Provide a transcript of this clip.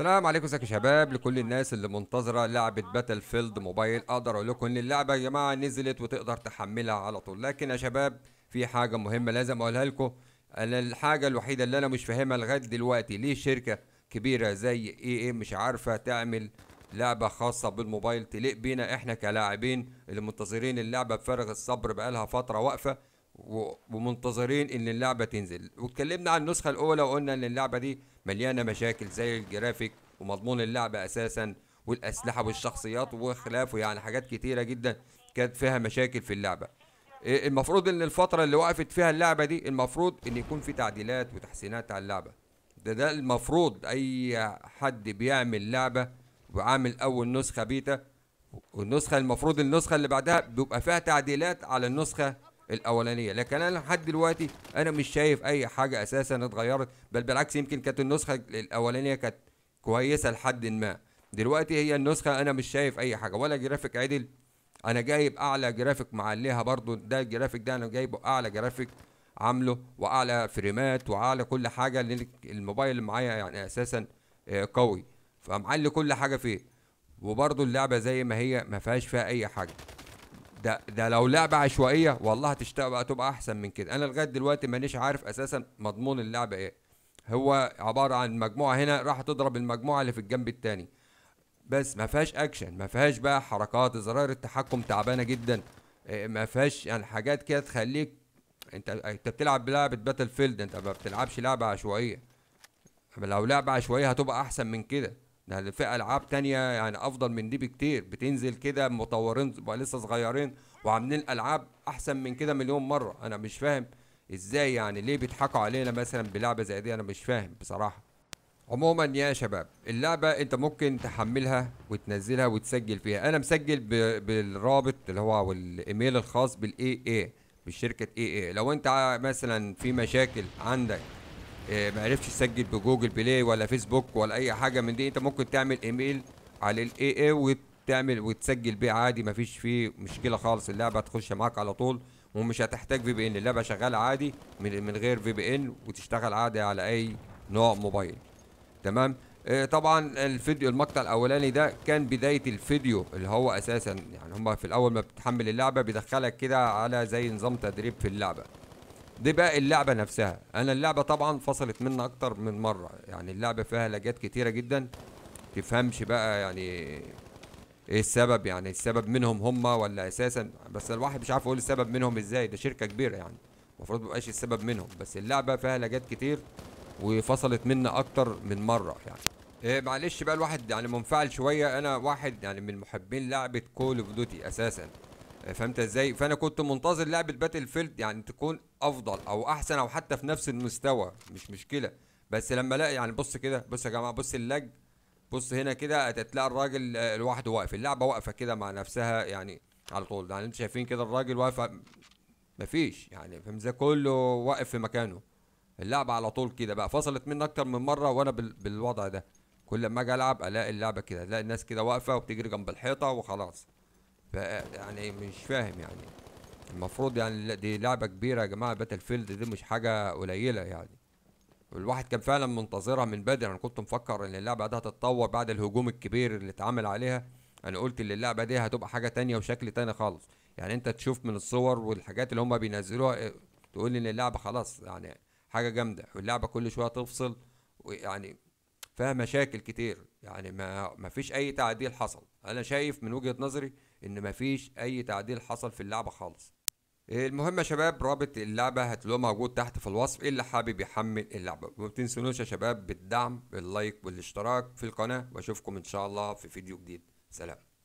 السلام عليكم ازيكم يا شباب لكل الناس اللي منتظره لعبه باتل فيلد موبايل اقدر اقول لكم ان اللعبه يا جماعه نزلت وتقدر تحملها على طول لكن يا شباب في حاجه مهمه لازم اقولها لكم انا الحاجه الوحيده اللي انا مش فاهمها لغايه دلوقتي ليه شركه كبيره زي اي ام إيه مش عارفه تعمل لعبه خاصه بالموبايل تليق بينا احنا كلاعبين اللي منتظرين اللعبه بفارغ الصبر بقالها فتره واقفه ومنتظرين ان اللعبه تنزل واتكلمنا عن النسخه الاولى وقلنا ان اللعبه دي مليانه مشاكل زي الجرافيك ومضمون اللعبه اساسا والاسلحه والشخصيات وخلافه يعني حاجات كتيره جدا كانت فيها مشاكل في اللعبه إيه، المفروض ان الفتره اللي وقفت فيها اللعبه دي المفروض ان يكون في تعديلات وتحسينات على اللعبه ده ده المفروض اي حد بيعمل لعبه وعامل اول نسخه بيتا والنسخه المفروض النسخه اللي بعدها بيبقى فيها تعديلات على النسخه الاولانيه لكن انا لحد دلوقتي انا مش شايف اي حاجه اساسا اتغيرت بل بالعكس يمكن كانت النسخه الاولانيه كانت كويسه لحد ما دلوقتي هي النسخه انا مش شايف اي حاجه ولا جرافيك عدل انا جايب اعلى جرافيك معليها برضو ده الجرافيك ده انا جايبه اعلى جرافيك عامله واعلى فريمات واعلى كل حاجه لان الموبايل اللي معايا يعني اساسا آه، قوي فمعلي كل حاجه فيه وبرضو اللعبه زي ما هي ما فيها اي حاجه ده ده لو لعبه عشوائيه والله هتشتاق بقى تبقى احسن من كده انا لغايه دلوقتي مانيش عارف اساسا مضمون اللعبه ايه هو عباره عن مجموعه هنا راح تضرب المجموعه اللي في الجنب الثاني بس ما فيهاش اكشن ما فيهاش بقى حركات زراير التحكم تعبانه جدا إيه، ما فيهاش يعني حاجات كده تخليك انت انت بتلعب بلعبه باتل فيلد انت ما بتلعبش لعبه عشوائيه لو لعبه عشوائيه هتبقى احسن من كده ده يعني في العاب تانية يعني افضل من دي بكتير بتنزل كده مطورين لسه صغيرين وعاملين العاب احسن من كده مليون مره انا مش فاهم ازاي يعني ليه بيضحكوا علينا مثلا بلعبه زي دي انا مش فاهم بصراحه عموما يا شباب اللعبه انت ممكن تحملها وتنزلها وتسجل فيها انا مسجل بالرابط اللي هو والايميل الخاص بالاي اي بالشركه اي اي لو انت مثلا في مشاكل عندك آه، ما عرفش تسجل بجوجل بلاي ولا فيسبوك ولا اي حاجه من دي انت ممكن تعمل ايميل على الاي اي وتعمل وتسجل بيه عادي ما فيش فيه مشكله خالص اللعبه هتخش معاك على طول ومش هتحتاج في بي ان اللعبه شغاله عادي من من غير في بي ان وتشتغل عادي على اي نوع موبايل تمام آه، طبعا الفيديو المقطع الاولاني ده كان بدايه الفيديو اللي هو اساسا يعني هما في الاول ما بتحمل اللعبه بيدخلك كده على زي نظام تدريب في اللعبه دي بقى اللعبه نفسها انا اللعبه طبعا فصلت مني اكتر من مره يعني اللعبه فيها لاجات كتيره جدا تفهمش بقى يعني ايه السبب يعني السبب منهم هم ولا اساسا بس الواحد مش عارف يقول السبب منهم ازاي ده شركه كبيره يعني المفروض يبقاش السبب منهم بس اللعبه فيها لاجات كتير وفصلت منا اكتر من مره يعني إيه معلش بقى الواحد يعني منفعل شويه انا واحد يعني من محبين لعبه كول اوف ديوتي اساسا فهمت ازاي فانا كنت منتظر لعبه باتل فيلد يعني تكون افضل او احسن او حتى في نفس المستوى مش مشكله بس لما الاقي يعني بص كده بص يا جماعه بص اللاج بص هنا كده هتلاقي الراجل آه، لوحده واقف اللعبه واقفه كده مع نفسها يعني على طول يعني انتوا شايفين كده الراجل واقف مفيش يعني فاهم ازاي كله واقف في مكانه اللعبه على طول كده بقى فصلت مني اكتر من مره وانا بالوضع ده كل ما اجي العب الاقي اللعبه كده الاقي الناس كده واقفه وبتجري جنب الحيطه وخلاص يعني مش فاهم يعني المفروض يعني دي لعبة كبيرة يا جماعة باتل فيلد دي مش حاجة قليلة يعني والواحد كان فعلا منتظرها من بدري انا كنت مفكر ان اللعبة دي هتتطور بعد الهجوم الكبير اللي اتعمل عليها انا قلت ان اللعبة دي هتبقى حاجة تانية وشكل تاني خالص يعني انت تشوف من الصور والحاجات اللي هم بينزلوها آه، تقول ان اللعبة خلاص يعني حاجة جامدة واللعبة كل شوية تفصل ويعني فيها مشاكل كتير يعني ما فيش اي تعديل حصل انا شايف من وجهة نظري ان مفيش اي تعديل حصل في اللعبه خالص المهم يا شباب رابط اللعبه هتلاقوه موجود تحت في الوصف اللي حابب يحمل اللعبه وما تنسونوش يا شباب بالدعم باللايك والاشتراك في القناه واشوفكم ان شاء الله في فيديو جديد سلام